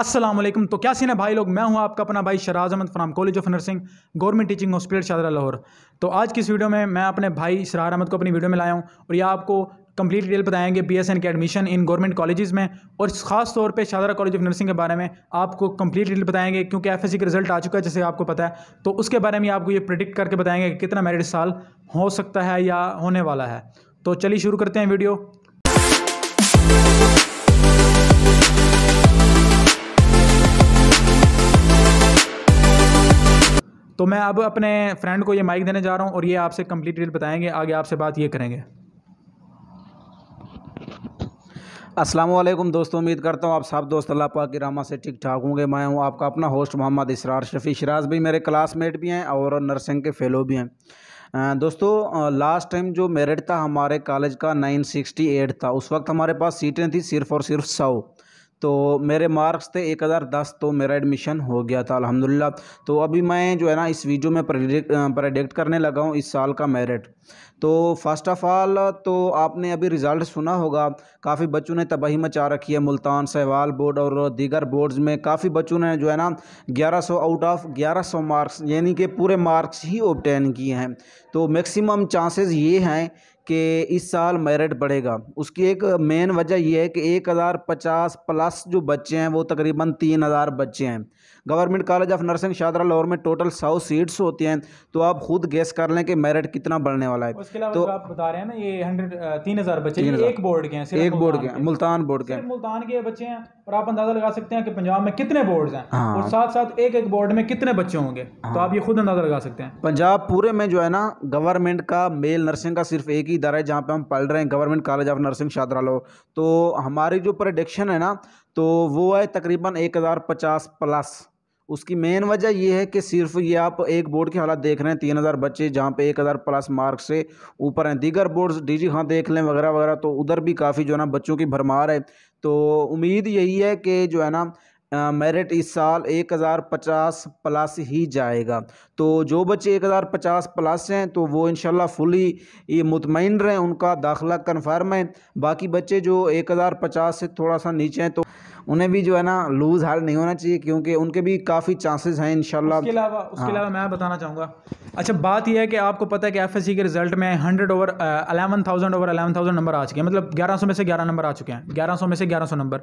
असलम तो क्या सीन है भाई लोग मैं हूं आपका अपना भाई Sharaz Ahmad from college of nursing government teaching hospital Shahdara Lahore तो आज की इस वीडियो में मैं अपने भाई शराज अहमद को अपनी वीडियो में लाया हूं और यह आपको कंप्लीट डिटेल बताएंगे बीएसएन के एडमिशन इन गवर्नमेंट कॉलेजेस में और खास तौर पे शाहरा कॉलेज ऑफ नर्सिंग के बारे में आपको कंप्लीट डिटेल बताएंगे क्योंकि एफएससी का रिजल्ट आ चुका है जैसे आपको पता है तो उसके बारे में आपको ये प्रिडिक्ट करके बताएंगे कि कितना मेरिट साल हो सकता है या होने वाला है तो चलिए शुरू करते हैं वीडियो तो मैं अब अपने फ्रेंड को ये माइक देने जा रहा हूँ और ये आपसे कंप्लीट डिटेल बताएंगे आगे आपसे बात ये करेंगे अस्सलाम वालेकुम दोस्तों उम्मीद करता हूँ आप सब दोस्त अल्लाह पाक की रामा से ठीक ठाक होंगे मैं हूँ आपका अपना होस्ट मोहम्मद इसरार शफी शराज भी मेरे क्लासमेट भी हैं और नर्सिंग के फेलो भी हैं दोस्तों लास्ट टाइम जो मेरिट था हमारे कॉलेज का नाइन सिक्सटी एट था उस वक्त हमारे पास सीटें थी सिर्फ़ और सिर्फ सौ तो मेरे मार्क्स थे एक हज़ार दस तो मेरा एडमिशन हो गया था अल्हम्दुलिल्लाह तो अभी मैं जो है ना इस वीडियो में प्रडिक्ट प्रडिक्ट करने लगा हूँ इस साल का मेरिट तो फर्स्ट ऑफ़ ऑल तो आपने अभी रिज़ल्ट सुना होगा काफ़ी बच्चों ने तबाही मचा रखी है मुल्तान सहवाल बोर्ड और दीगर बोर्ड्स में काफ़ी बच्चों ने जो है ना 1100 आउट ऑफ 1100 मार्क्स यानी कि पूरे मार्क्स ही ओबटेन किए हैं तो मैक्सिमम चांसेस ये हैं कि इस साल मेरिट बढ़ेगा उसकी एक मेन वजह यह है कि एक हज़ार पचास प्लस जो बच्चे हैं वो तकरीबन तीन हज़ार बच्चे हैं government college of nursing Shahdara Lahore में टोटल सौ सीट्स होती हैं तो आप खुद गैस कर लें कि मेरिट कितना बढ़ने वाला है उसके तो आप बता रहे हैं ना ये हंड्रेड तीन हज़ार बच्चे तीन एक बोर्ड के हैं एक बोर्ड के हैं मुल्तान बोर्ड के मुल्तान के बच्चे हैं और आप अंदाज़ा लगा सकते हैं कि पंजाब में कितने बोर्ड हैं हाँ। और साथ साथ एक एक बोर्ड में कितने बच्चे होंगे तो हाँ। आप ये खुद अंदाज़ा लगा सकते हैं पंजाब पूरे में जो है ना गवर्नमेंट का मेल नर्सिंग का सिर्फ एक ही इधारा है जहाँ पर हम पढ़ रहे हैं government college of nursing Shahdara लो तो हमारी जो प्रोडिक्शन है ना तो वो है तकरीबन एक हज़ार पचास प्लस उसकी मेन वजह ये है कि सिर्फ ये आप एक बोर्ड के हालात देख रहे हैं तीन हज़ार बच्चे जहाँ पे एक हज़ार प्लस मार्क्स से ऊपर हैं दीगर बोर्ड्स डीजी हाँ देख लें वगैरह वगैरह तो उधर भी काफ़ी जो है ना बच्चों की भरमार है तो उम्मीद यही है कि जो है ना मेरिट इस साल एक हज़ार पचास प्लस ही जाएगा तो जो बच्चे एक हज़ार पचास प्लस हैं तो वो इन फुली ये मुतमिन रहें उनका दाखिला कन्फर्म है बाकी बच्चे जो एक हज़ार पचास से थोड़ा सा नीचे हैं तो उन्हें भी जो है ना लूज़ हार नहीं होना चाहिए क्योंकि उनके भी काफ़ी चांसेस हैं इन उसके अलावा हाँ। उसके अलावा मैं बताना चाहूँगा अच्छा बात यह है कि आपको पता है कि एफ के रिजल्ट में hundred over eleven thousand over eleven thousand number आ चुके हैं मतलब ग्यारह सौ में से ग्यारह नंबर आ चुके हैं ग्यारह सौ में से ग्यारह सौ नंबर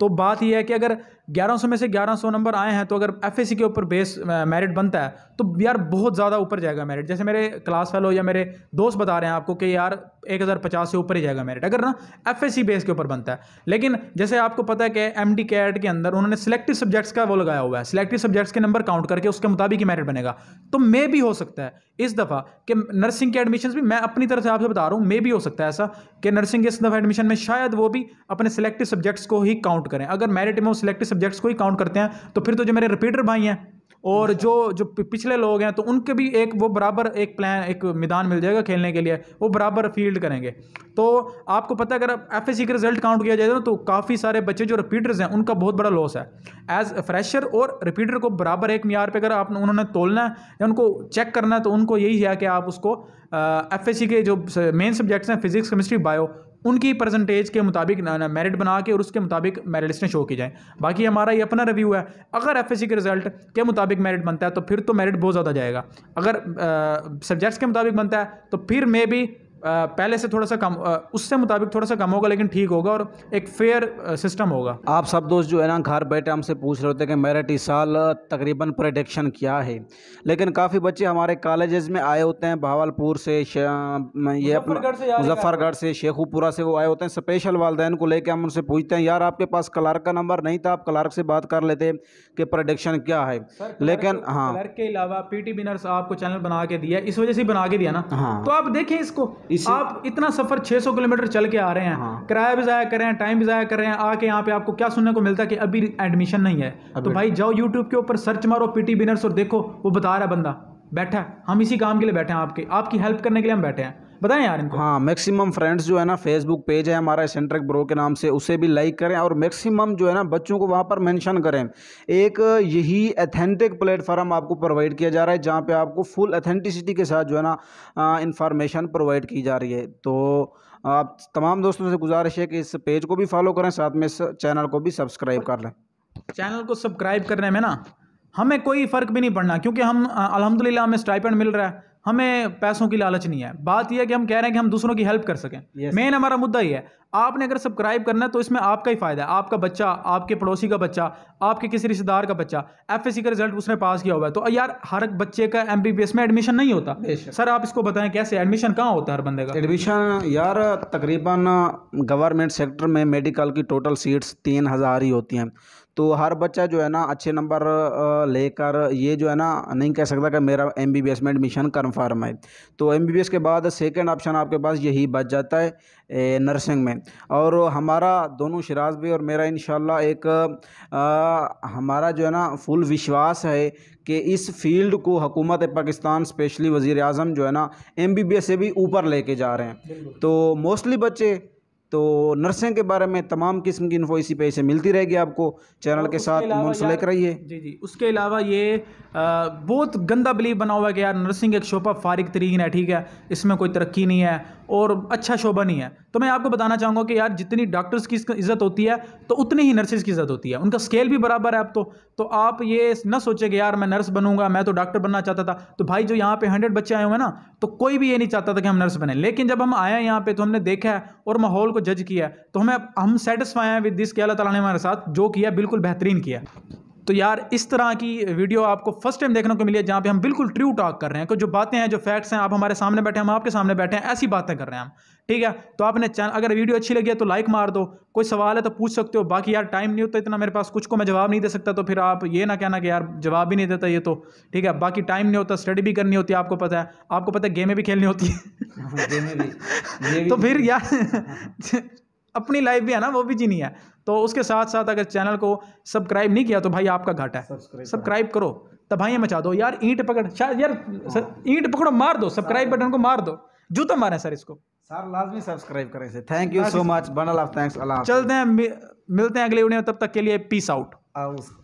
तो बात यह है कि अगर ग्यारह सौ में से ग्यारह सौ नंबर आए हैं तो अगर एफ के ऊपर बेस मेरिट बनता है तो यार बहुत ज़्यादा ऊपर जाएगा मेरिट जैसे मेरे क्लास फेलो या मेरे दोस्त बता रहे हैं आपको कि यार एक हज़ार पचास से ऊपर ही जाएगा मेरिट अगर ना एफ बेस के ऊपर बनता है लेकिन जैसे आपको पता है कि एम डी कैट के अंदर उन्होंने सिलेक्टिव सब्जेक्ट्स का वो लगाया हुआ है सिलेक्टिव सब्जेक्ट्स के नंबर काउंट करके उसके मुताबिक ही मेरिट बनेगा तो मे भी हो सकता है इस दफ़ा कि नर्सिंग के एडमिशन भी मैं अपनी तरफ से आपसे बता रहा हूँ मे भी हो सकता है ऐसा कि नर्सिंग के इस दफ़ा एडमिशन में शायद वो भी अपने सिलेक्टिव सब्जेक्ट्स को ही काउंट करें अगर मेरिट में वो सिलेक्टिव सब्जेक्ट्स को ही काउंट करते हैं तो फिर तो जो मेरे रिपीटर भाई हैं और जो जो पिछले लोग हैं तो उनके भी एक वो बराबर एक प्लान एक मैदान मिल जाएगा खेलने के लिए वो बराबर फील्ड करेंगे तो आपको पता है अगर एफ एस का रिजल्ट काउंट किया जाए तो काफ़ी सारे बच्चे जो रिपीटर्स हैं उनका बहुत बड़ा लॉस है एज फ्रेशर और रिपीटर को बराबर एक मीयार पर अगर आपने उन्होंने तोलना है या उनको चेक करना है तो उनको यही है कि आप उसको एफ के जो मेन सब्जेक्ट्स हैं फिजिक्स केमिस्ट्री बायो उनकी परसेंटेज के मुताबिक मेरिट बना के और उसके मुताबिक मेरिट लिस्टें शो की जाएँ बाकी हमारा ये अपना रिव्यू है अगर एफ के रिजल्ट के मुताबिक मेरिट बनता है तो फिर तो मेरिट बहुत ज़्यादा जाएगा अगर सब्जेक्ट्स के मुताबिक बनता है तो फिर मे भी पहले से थोड़ा सा कम उससे मुताबिक थोड़ा सा कम होगा लेकिन ठीक होगा और एक फेयर सिस्टम होगा आप सब दोस्त जो है ना घर बैठे हमसे पूछ रहे होते कि मेरठ इस साल तकरीबन प्रडिक्शन क्या है लेकिन काफ़ी बच्चे हमारे कॉलेजेस में आए होते हैं भावलपुर से ये मुजफ्फरगढ़ से शेखुपुरा से वो आए होते हैं स्पेशल वालदेन को लेकर हम उनसे पूछते हैं यार आपके पास क्लार्क का नंबर नहीं था आप क्लार्क से बात कर लेते कि प्रडिक्शन क्या है लेकिन हाँ के अलावा पी टी आपको चैनल बना के दिया इस वजह से बना के दिया ना हाँ तो आप देखें इसको आप इतना सफ़र 600 किलोमीटर चल के आ रहे हैं हाँ। किराया भी ज़ाया कर रहे हैं टाइम भी ज़ाया कर रहे हैं आके यहाँ पे आपको क्या सुनने को मिलता है कि अभी एडमिशन नहीं है तो भाई जाओ यूट्यूब के ऊपर सर्च मारो पीटी बिनर्स और देखो वो बता रहा है बंदा बैठा है हम इसी काम के लिए बैठे हैं आपके आपकी हेल्प करने के लिए हम बैठे हैं बताएं यार इनको हाँ मैक्सिमम फ्रेंड्स जो है ना फेसबुक पेज है हमारा सेंट्रिक ब्रो के नाम से उसे भी लाइक करें और मैक्सिमम जो है ना बच्चों को वहाँ पर मैंशन करें एक यही एथेंटिक प्लेटफॉर्म आपको प्रोवाइड किया जा रहा है जहाँ पर आपको फुल अथेंटिसिटी के साथ जो है ना इंफॉर्मेशन प्रोवाइड की जा रही है तो आप तमाम दोस्तों से गुजारिश है कि इस पेज को भी फॉलो करें साथ में इस चैनल को भी सब्सक्राइब कर लें चैनल को सब्सक्राइब करने में ना हमें कोई फ़र्क भी नहीं पड़ना क्योंकि हम अलहमदिल्ला हमें स्टाइपेंड मिल रहा है हमें पैसों की लालच नहीं है बात यह है कि हम कह रहे हैं कि हम दूसरों की हेल्प कर सकें yes. मेन हमारा मुद्दा ये है आपने अगर सब्सक्राइब करना है तो इसमें आपका ही फायदा है आपका बच्चा आपके पड़ोसी का बच्चा आपके किसी रिश्तेदार का बच्चा एफ का रिजल्ट उसने पास किया हुआ है तो यार हर बच्चे का एम में एडमिशन नहीं होता सर आप इसको बताएं कैसे एडमिशन कहाँ होता है हर बंदे का एडमिशन यार तकरीबन गवर्नमेंट सेक्टर में मेडिकल की टोटल सीट्स तीन ही होती हैं तो हर बच्चा जो है ना अच्छे नंबर लेकर ये जो है ना नहीं कह सकता कि मेरा एम बी बी एस में एडमिशन कन्फर्म है तो एम बी बी एस के बाद सेकेंड ऑप्शन आपके पास यही बच जाता है ए, नर्सिंग में और हमारा दोनों शराज भी और मेरा इन एक आ, हमारा जो है ना फुल विश्वास है कि इस फील्ड को हकूमत पाकिस्तान स्पेशली वज़ी अजम जो है ना एम बी बी एस से भी ऊपर लेके जा रहे हैं तो मोस्टली बच्चे तो नर्सिंग के बारे में तमाम किस्म की इन्फो इसी पे से मिलती रहेगी आपको चैनल के तो साथ मुंसलिक रहिए जी जी उसके अलावा ये बहुत गंदा बिलीव बना हुआ है कि यार नर्सिंग एक शोबा फारिक तरीन है ठीक है इसमें कोई तरक्की नहीं है और अच्छा शोबा नहीं है तो मैं आपको बताना चाहूँगा कि यार जितनी डॉक्टर्स की इज्जत होती है तो उतनी ही नर्सेज की इज्जत होती है उनका स्केल भी बराबर है अब तो तो आप ये न सोचे कि यार मैं नर्स बनूंगा मैं तो डॉक्टर बनना चाहता था तो भाई जो यहाँ पे हंड्रेड बच्चे आए हुए हैं ना तो कोई भी ये नहीं चाहता था कि हम नर्स बने लेकिन जब हम आए हैं यहाँ पे तो हमने देखा है और माहौल को जज किया है तो हमें हम सेटिस्फाई हैं विद दिस के अल्लाह तला ने हमारे साथ जो किया बिल्कुल बेहतरीन किया तो यार इस तरह की वीडियो आपको फर्स्ट टाइम देखने को मिली है जहाँ पे हम बिल्कुल ट्रू टॉक कर रहे हैं कि जो बातें हैं जो फैक्ट्स हैं आप हमारे सामने बैठे हैं हम आपके सामने बैठे हैं ऐसी बातें कर रहे हैं हम ठीक है तो आपने चैनल अगर वीडियो अच्छी लगी है तो लाइक मार दो कोई सवाल है तो पूछ सकते हो बाकी यार टाइम नहीं होता इतना मेरे पास कुछ को मैं जवाब नहीं दे सकता तो फिर आप ये ना कहना कि यार जवाब भी नहीं देता ये तो ठीक है बाकी टाइम नहीं होता स्टडी भी करनी होती है आपको पता है आपको पता है गेमें भी खेलनी होती है तो फिर यार अपनी लाइफ भी है ना वो भी जीनी है तो उसके साथ साथ अगर चैनल को सब्सक्राइब नहीं किया तो भाई आपका घाटा है सब्सक्राइब करो तबाही मचा दो यार ईंट पकड़ शायद यार ईंट पकड़ो मार दो सब्सक्राइब बटन को मार दो जूता मारे सर इसको सर लाजमी सब्सक्राइब करें thank you so much bundle of thanks अल्लाह चलते हैं मिलते हैं अगले वीडियो में तब तक के लिए पीस आउट आउट